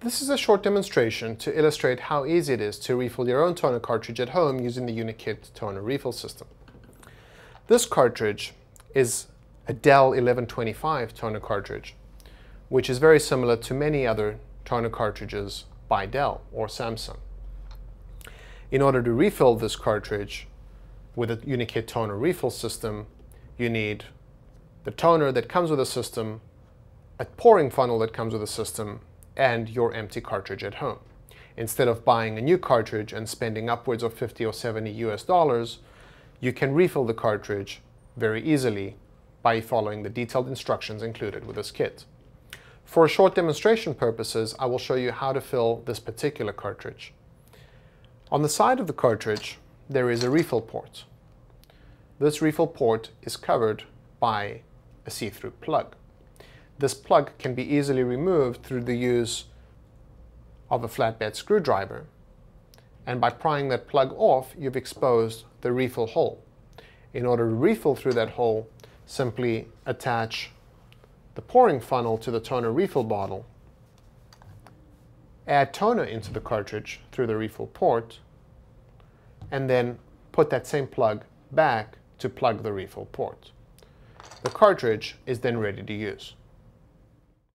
This is a short demonstration to illustrate how easy it is to refill your own toner cartridge at home using the Unikit toner refill system. This cartridge is a Dell 1125 toner cartridge, which is very similar to many other toner cartridges by Dell or Samsung. In order to refill this cartridge with a Unikit toner refill system, you need the toner that comes with the system, a pouring funnel that comes with the system, and your empty cartridge at home. Instead of buying a new cartridge and spending upwards of 50 or 70 US dollars, you can refill the cartridge very easily by following the detailed instructions included with this kit. For short demonstration purposes, I will show you how to fill this particular cartridge. On the side of the cartridge, there is a refill port. This refill port is covered by a see-through plug. This plug can be easily removed through the use of a flatbed screwdriver. And by prying that plug off, you've exposed the refill hole. In order to refill through that hole, simply attach the pouring funnel to the toner refill bottle, add toner into the cartridge through the refill port, and then put that same plug back to plug the refill port. The cartridge is then ready to use.